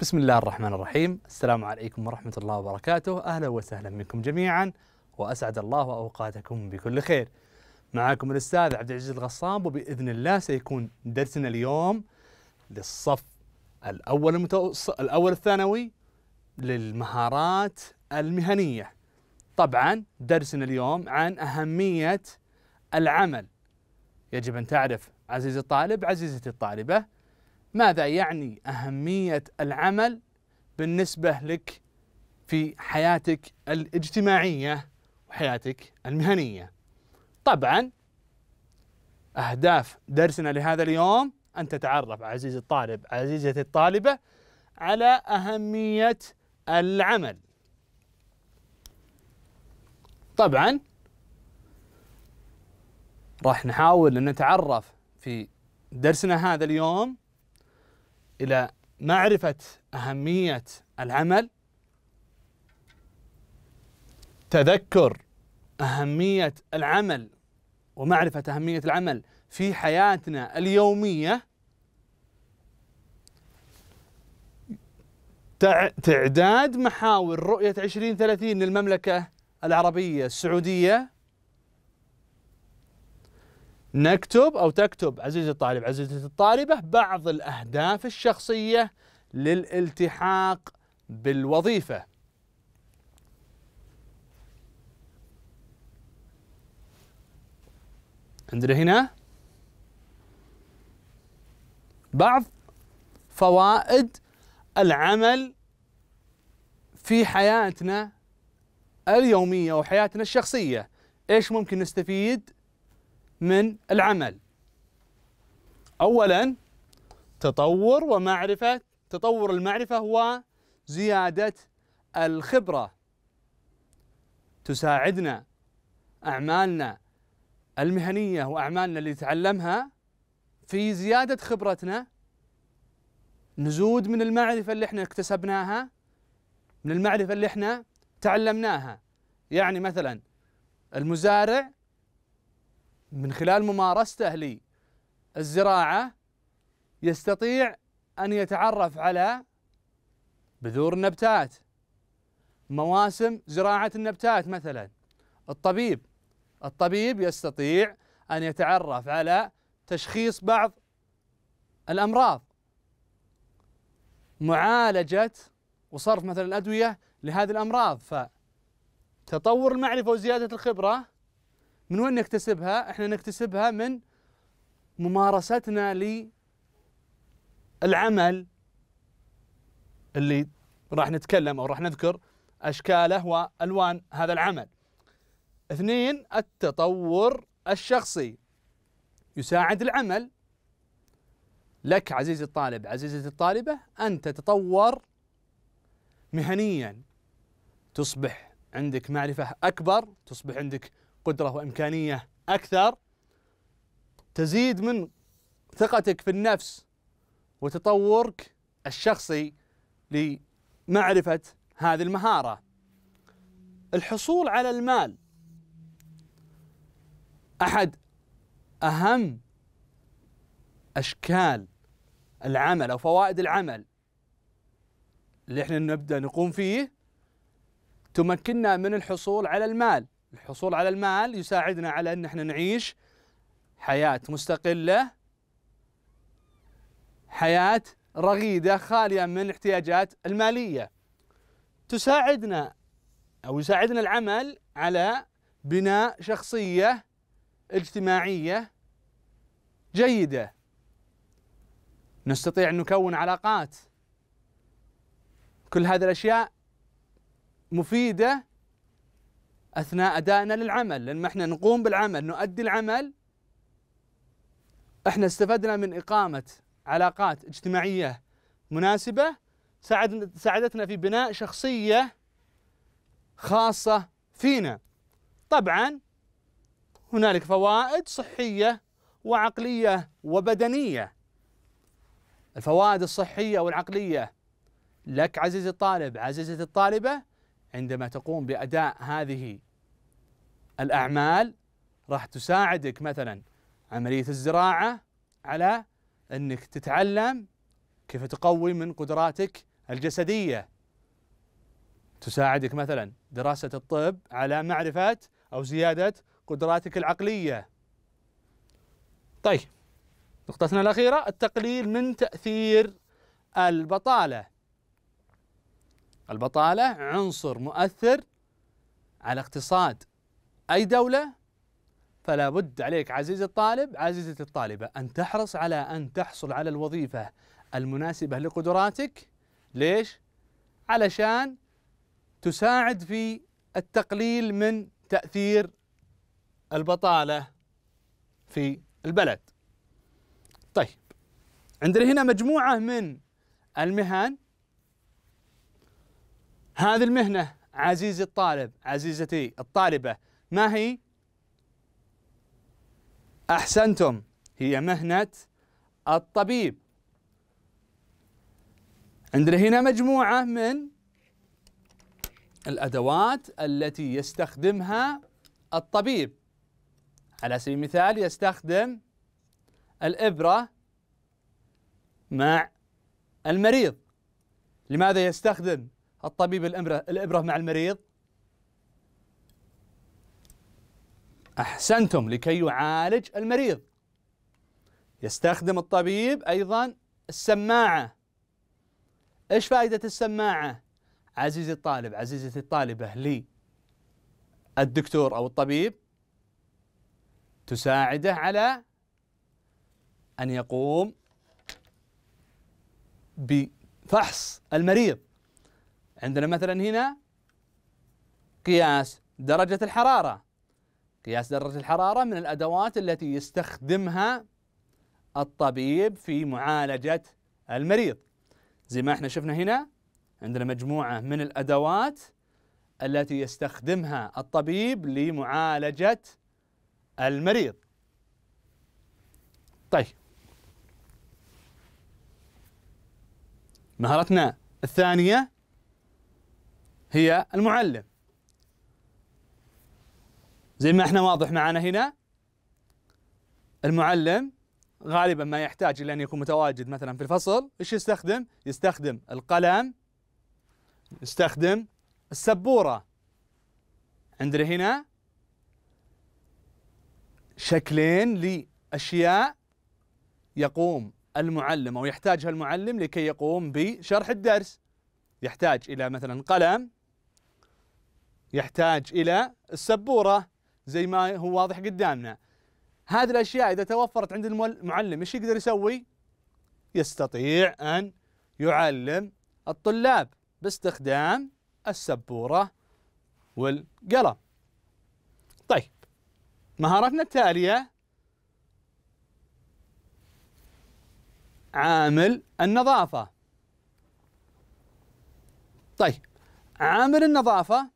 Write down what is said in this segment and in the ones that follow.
بسم الله الرحمن الرحيم السلام عليكم ورحمة الله وبركاته أهلا وسهلا بكم جميعا وأسعد الله أوقاتكم بكل خير معكم الأستاذ عبد العزيز الغصاب وبإذن الله سيكون درسنا اليوم للصف الأول المتوص... الأول الثانوي للمهارات المهنية طبعا درسنا اليوم عن أهمية العمل يجب أن تعرف عزيزي الطالب عزيزتي الطالبة ماذا يعني أهمية العمل بالنسبة لك في حياتك الاجتماعية وحياتك المهنية طبعا أهداف درسنا لهذا اليوم أن تتعرف عزيزي الطالب عزيزتي الطالبة على أهمية العمل طبعا راح نحاول أن نتعرف في درسنا هذا اليوم إلى معرفة أهمية العمل تذكر أهمية العمل ومعرفة أهمية العمل في حياتنا اليومية تعداد محاور رؤية 2030 للمملكة العربية السعودية نكتب أو تكتب عزيزي الطالب عزيزتي الطالبة بعض الأهداف الشخصية للالتحاق بالوظيفة عندنا هنا بعض فوائد العمل في حياتنا اليومية وحياتنا الشخصية إيش ممكن نستفيد من العمل أولا تطور ومعرفة تطور المعرفة وزيادة الخبرة تساعدنا أعمالنا المهنية وأعمالنا اللي نتعلمها في زيادة خبرتنا نزود من المعرفة اللي احنا اكتسبناها من المعرفة اللي احنا تعلمناها يعني مثلا المزارع من خلال ممارسته للزراعة يستطيع أن يتعرف على بذور النبتات مواسم زراعة النبتات مثلا الطبيب الطبيب يستطيع أن يتعرف على تشخيص بعض الأمراض معالجة وصرف مثلا الأدوية لهذه الأمراض فتطور المعرفة وزيادة الخبرة من وين نكتسبها؟ احنا نكتسبها من ممارستنا للعمل اللي راح نتكلم او راح نذكر اشكاله والوان هذا العمل. اثنين التطور الشخصي يساعد العمل لك عزيزي الطالب عزيزتي الطالبة أن تتطور مهنيا تصبح عندك معرفة أكبر تصبح عندك قدرة وإمكانية أكثر تزيد من ثقتك في النفس وتطورك الشخصي لمعرفة هذه المهارة الحصول على المال أحد أهم أشكال العمل أو فوائد العمل اللي احنا نبدأ نقوم فيه تمكننا من الحصول على المال الحصول على المال يساعدنا على أن احنا نعيش حياة مستقلة حياة رغيدة خالية من الاحتياجات المالية تساعدنا أو يساعدنا العمل على بناء شخصية اجتماعية جيدة نستطيع أن نكون علاقات كل هذه الأشياء مفيدة اثناء ادائنا للعمل لأن احنا نقوم بالعمل نؤدي العمل احنا استفدنا من اقامه علاقات اجتماعيه مناسبه ساعدتنا في بناء شخصيه خاصه فينا طبعا هنالك فوائد صحيه وعقليه وبدنيه الفوائد الصحيه والعقليه لك عزيزي الطالب عزيزتي الطالبه عندما تقوم بأداء هذه الأعمال راح تساعدك مثلا عملية الزراعة على أنك تتعلم كيف تقوي من قدراتك الجسدية تساعدك مثلا دراسة الطب على معرفة أو زيادة قدراتك العقلية طيب نقطتنا الأخيرة التقليل من تأثير البطالة البطالة عنصر مؤثر على اقتصاد أي دولة فلا بد عليك عزيزي الطالب عزيزتي الطالبة أن تحرص على أن تحصل على الوظيفة المناسبة لقدراتك ليش؟ علشان تساعد في التقليل من تأثير البطالة في البلد طيب عندنا هنا مجموعة من المهن هذه المهنة عزيزي الطالب عزيزتي الطالبة ما هي؟ أحسنتم هي مهنة الطبيب عندنا هنا مجموعة من الأدوات التي يستخدمها الطبيب على سبيل المثال يستخدم الإبرة مع المريض لماذا يستخدم الطبيب الإبرة, الإبرة مع المريض أحسنتم لكي يعالج المريض يستخدم الطبيب أيضا السماعة إيش فائدة السماعة عزيزي الطالب عزيزتي الطالبة لي الدكتور أو الطبيب تساعده على أن يقوم بفحص المريض عندنا مثلا هنا قياس درجة الحرارة قياس درجة الحرارة من الأدوات التي يستخدمها الطبيب في معالجة المريض زي ما احنا شفنا هنا عندنا مجموعة من الأدوات التي يستخدمها الطبيب لمعالجة المريض طيب مهارتنا الثانية هي المعلم زي ما احنا واضح معنا هنا المعلم غالبا ما يحتاج الى ان يكون متواجد مثلا في الفصل ايش يستخدم؟ يستخدم القلم يستخدم السبوره عندنا هنا شكلين لاشياء يقوم المعلم او يحتاجها المعلم لكي يقوم بشرح الدرس يحتاج الى مثلا قلم يحتاج إلى السبورة زي ما هو واضح قدامنا هذه الأشياء إذا توفرت عند المعلم إيش يقدر يسوي؟ يستطيع أن يعلم الطلاب باستخدام السبورة والقلم طيب مهارتنا التالية عامل النظافة طيب عامل النظافة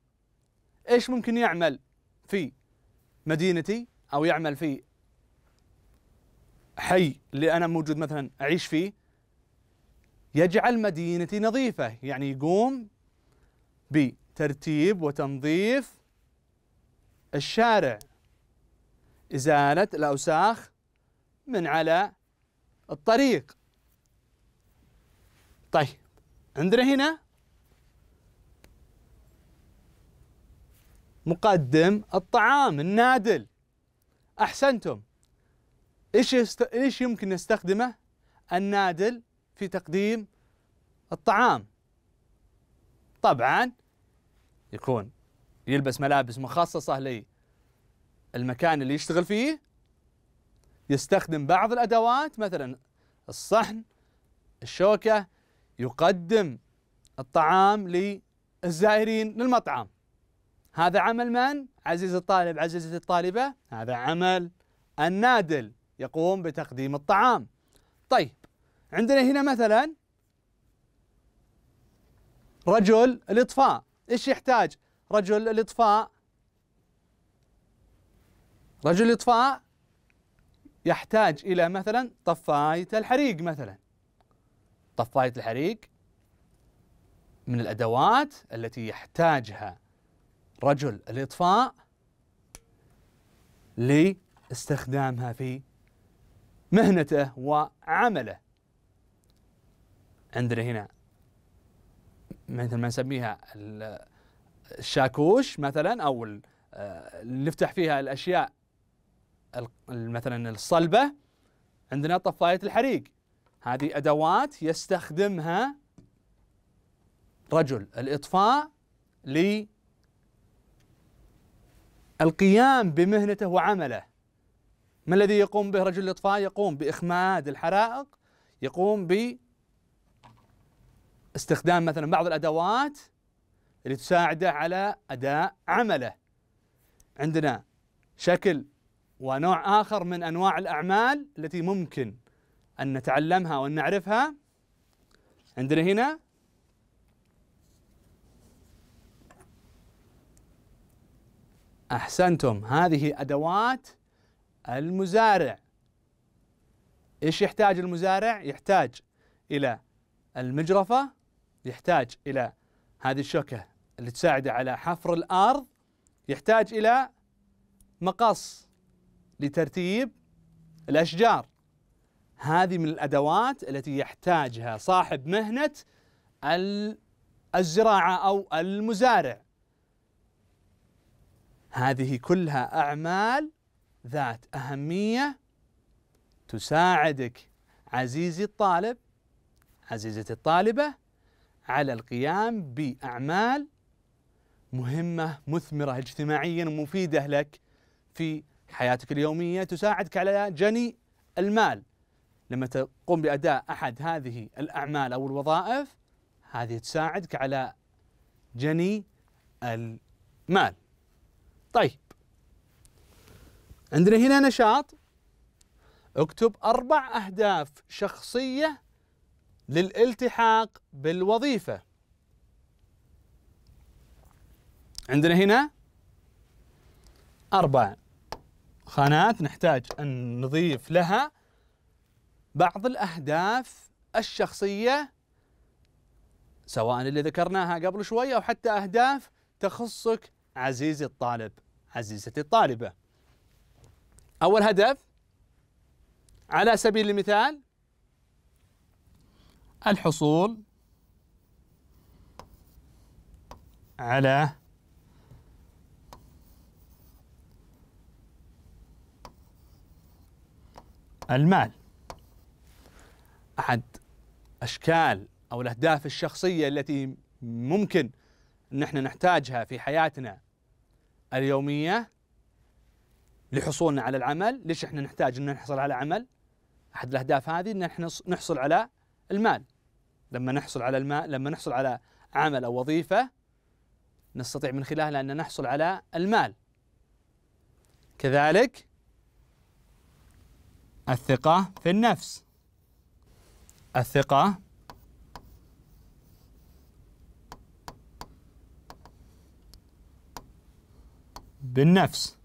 ايش ممكن يعمل في مدينتي او يعمل في حي اللي انا موجود مثلا اعيش فيه يجعل مدينتي نظيفه يعني يقوم بترتيب وتنظيف الشارع ازاله الاوساخ من على الطريق طيب عندنا هنا مقدم الطعام النادل احسنتم ايش است... ايش يمكن نستخدمه النادل في تقديم الطعام طبعا يكون يلبس ملابس مخصصه للمكان اللي يشتغل فيه يستخدم بعض الادوات مثلا الصحن الشوكه يقدم الطعام للزائرين للمطعم هذا عمل من؟ عزيز الطالب عزيزة الطالبة هذا عمل النادل يقوم بتقديم الطعام طيب عندنا هنا مثلا رجل الإطفاء إيش يحتاج رجل الإطفاء رجل الإطفاء يحتاج إلى مثلا طفاية الحريق مثلا طفاية الحريق من الأدوات التي يحتاجها رجل الإطفاء لاستخدامها في مهنته وعمله عندنا هنا مثل ما نسميها الشاكوش مثلا أو اللي نفتح فيها الأشياء مثلا الصلبة عندنا طفاية الحريق هذه أدوات يستخدمها رجل الإطفاء لي القيام بمهنته وعمله ما الذي يقوم به رجل الإطفاء يقوم بإخماد الحرائق يقوم باستخدام مثلا بعض الأدوات اللي تساعده على أداء عمله عندنا شكل ونوع آخر من أنواع الأعمال التي ممكن أن نتعلمها وأن نعرفها عندنا هنا أحسنتم هذه أدوات المزارع إيش يحتاج المزارع؟ يحتاج إلى المجرفة يحتاج إلى هذه الشوكة اللي تساعده على حفر الأرض يحتاج إلى مقص لترتيب الأشجار هذه من الأدوات التي يحتاجها صاحب مهنة الزراعة أو المزارع هذه كلها أعمال ذات أهمية تساعدك عزيزي الطالب عزيزتي الطالبة على القيام بأعمال مهمة مثمرة اجتماعيا ومفيدة لك في حياتك اليومية تساعدك على جني المال لما تقوم بأداء أحد هذه الأعمال أو الوظائف هذه تساعدك على جني المال طيب عندنا هنا نشاط اكتب أربع أهداف شخصية للالتحاق بالوظيفة عندنا هنا أربع خانات نحتاج أن نضيف لها بعض الأهداف الشخصية سواء اللي ذكرناها قبل شوي أو حتى أهداف تخصك عزيزي الطالب عزيزتي الطالبة أول هدف على سبيل المثال الحصول على المال أحد أشكال أو الأهداف الشخصية التي ممكن أن احنا نحتاجها في حياتنا اليومية لحصولنا على العمل ليش احنا نحتاج ان نحصل على عمل احد الاهداف هذه ان احنا نحصل على المال لما نحصل على المال لما نحصل على عمل او وظيفه نستطيع من خلالها ان نحصل على المال كذلك الثقه في النفس الثقه بالنفس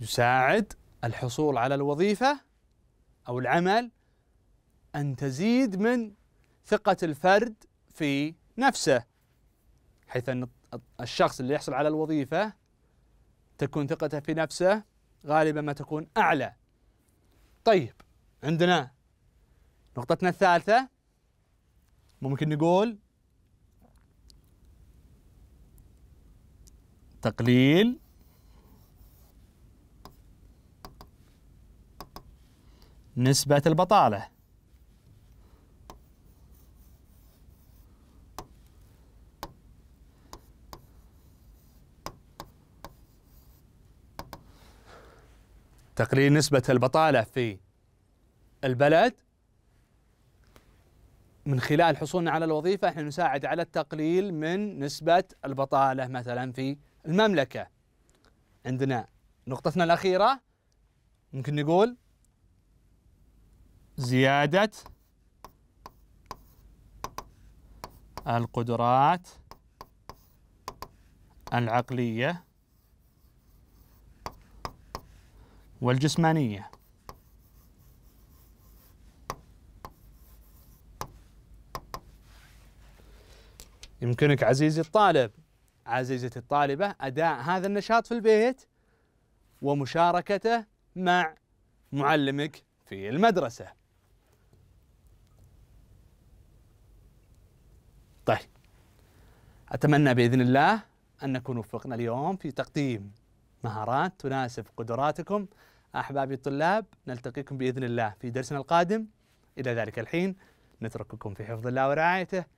يساعد الحصول على الوظيفة أو العمل أن تزيد من ثقة الفرد في نفسه حيث أن الشخص اللي يحصل على الوظيفة تكون ثقته في نفسه غالبا ما تكون أعلى طيب عندنا نقطتنا الثالثة ممكن نقول تقليل نسبة البطالة تقليل نسبة البطالة في البلد من خلال حصولنا على الوظيفة احنا نساعد على التقليل من نسبة البطالة مثلا في المملكة عندنا نقطتنا الأخيرة ممكن نقول زيادة القدرات العقلية والجسمانية يمكنك عزيزي الطالب عزيزتي الطالبة أداء هذا النشاط في البيت ومشاركته مع معلمك في المدرسة طيب أتمنى بإذن الله أن نكون وفقنا اليوم في تقديم مهارات تناسب قدراتكم أحبابي الطلاب نلتقيكم بإذن الله في درسنا القادم إلى ذلك الحين نترككم في حفظ الله ورعايته